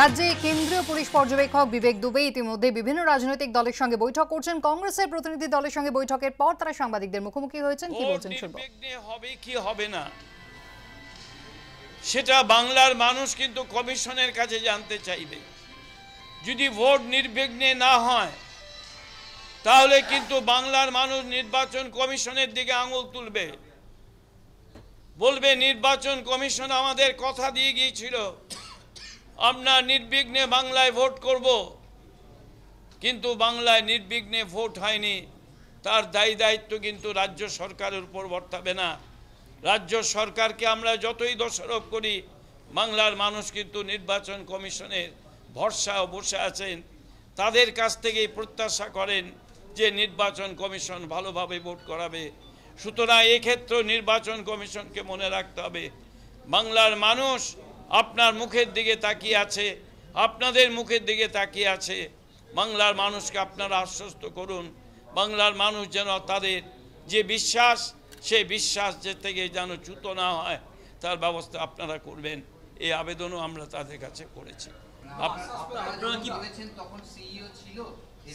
রাজ্যে কেন্দ্রীয় পুলিশ পর্যবেক্ষক বিবেক দুবে ইতিমধ্যে বিভিন্ন রাজনৈতিক দলের সঙ্গে বৈঠক করছেন কংগ্রেসের প্রতিনিধি দলের সঙ্গে বৈঠকের পর তারা সাংবাদিকদের মুখোমুখি হয়েছেন কি বলছেন শুনবো হবে কি হবে না সেটা বাংলার মানুষ কিন্তু কমিশনের কাছে জানতে চাইবে যদি ভোট নির্বিঘ্নে না হয় তাহলে কিন্তু বাংলার মানুষ নির্বাচন কমিশনের দিকে আঙুল তুলবে বলবে নির্বাচন কমিশন আমাদের কথা দিয়ে গিয়েছিল আমরা নির্বিঘ্নে বাংলায় ভোট করব কিন্তু বাংলায় নির্বিঘ্নে ভোট হয়নি তার দায়ী দায়িত্ব কিন্তু রাজ্য সরকারের উপর বর্তাবে না রাজ্য সরকারকে আমরা যতই দোষারোপ করি বাংলার মানুষ কিন্তু নির্বাচন কমিশনের ভরসা বসে আছেন তাদের কাছ থেকেই প্রত্যাশা করেন যে নির্বাচন কমিশন ভালোভাবে ভোট করাবে সুতরাং এক্ষেত্রেও নির্বাচন কমিশনকে মনে রাখতে হবে বাংলার মানুষ আপনার মুখের দিকে তাকিয়ে আছে আপনাদের মুখের দিকে তাকিয়ে আছে বাংলার মানুষকে আপনারা আশ্বস্ত করুন বাংলার মানুষ যেন তাদের যে বিশ্বাস সেই বিশ্বাস যে থেকে যেন চ্যুত না হয় তার ব্যবস্থা আপনারা করবেন এই আবেদনও আমরা তাদের কাছে করেছি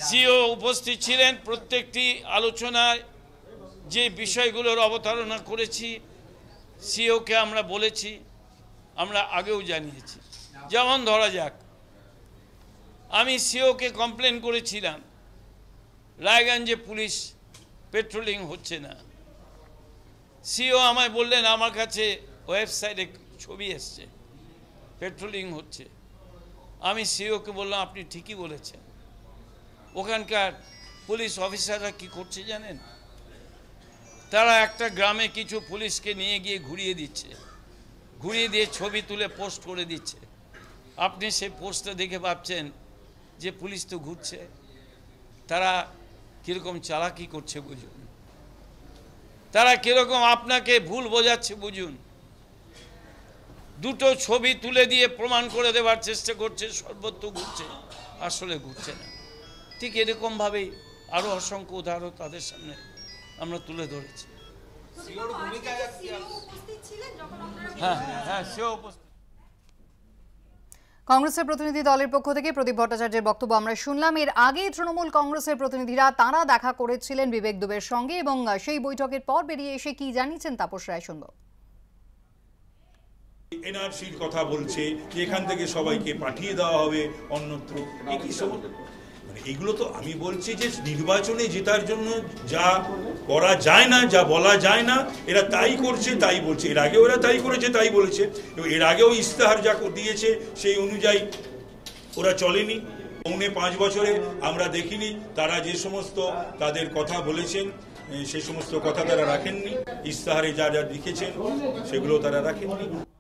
সিও উপস্থিত ছিলেন প্রত্যেকটি আলোচনায় যে বিষয়গুলোর অবতারণা করেছি সিওকে আমরা বলেছি আমরা আগেও জানিয়েছি যেমন ধরা যাক আমি সিওকে কমপ্লেন করেছিলাম রায়গঞ্জে পুলিশ পেট্রোলিং হচ্ছে না সিও আমায় বললেন আমার কাছে ওয়েবসাইটে ছবি এসছে পেট্রোলিং হচ্ছে আমি সিওকে বললাম আপনি ঠিকই বলেছেন ওখানকার পুলিশ অফিসাররা কি করছে জানেন তারা একটা গ্রামে কিছু পুলিশকে নিয়ে গিয়ে ঘুরিয়ে দিচ্ছে ঘুরিয়ে দিয়ে ছবি তুলে পোস্ট করে দিচ্ছে আপনি সেই পোস্টটা দেখে ভাবছেন যে পুলিশ তো ঘুরছে তারা কীরকম চালাকি করছে বুঝুন তারা কীরকম আপনাকে ভুল বোঝাচ্ছে বুঝুন দুটো ছবি তুলে দিয়ে প্রমাণ করে দেওয়ার চেষ্টা করছে সর্বত্র ঘুরছে আসলে ঘুরছে না ঠিক এরকমভাবেই আরও অসংখ্য উদাহরণ তাদের সামনে আমরা তুলে ধরেছি হ্যাঁ, হ্যাঁ, কংগ্রেসের প্রতিনিধি দলের পক্ষ থেকে প্রদীপ ভট্টাচার্যের বক্তব্য আমরা শুনলাম এর আগেই তৃণমূল কংগ্রেসের প্রতিনিধিরা তারা দেখা করেছিলেন বিবেক দুবের সঙ্গে এবং সেই বৈঠকের পর বেরিয়ে এসে কি জানিয়েছেন তাপস রায় শুনব এনআরসির কথা বলছে যে এখান থেকে সবাইকে পাঠিয়ে দেওয়া হবে অন্যত্র একই মানে এগুলো তো আমি বলছি যে নির্বাচনে জেতার জন্য যা করা যায় না যা বলা যায় না এরা তাই করছে তাই বলছে এর আগেও এরা তাই করেছে তাই বলেছে এবং এর আগেও ইস্তেহার যা দিয়েছে সেই অনুযায়ী ওরা চলেনি পৌনে পাঁচ বছরে আমরা দেখিনি তারা যে সমস্ত তাদের কথা বলেছেন সেই সমস্ত কথা তারা রাখেননি ইস্তাহারে যা যা লিখেছেন সেগুলো তারা রাখেননি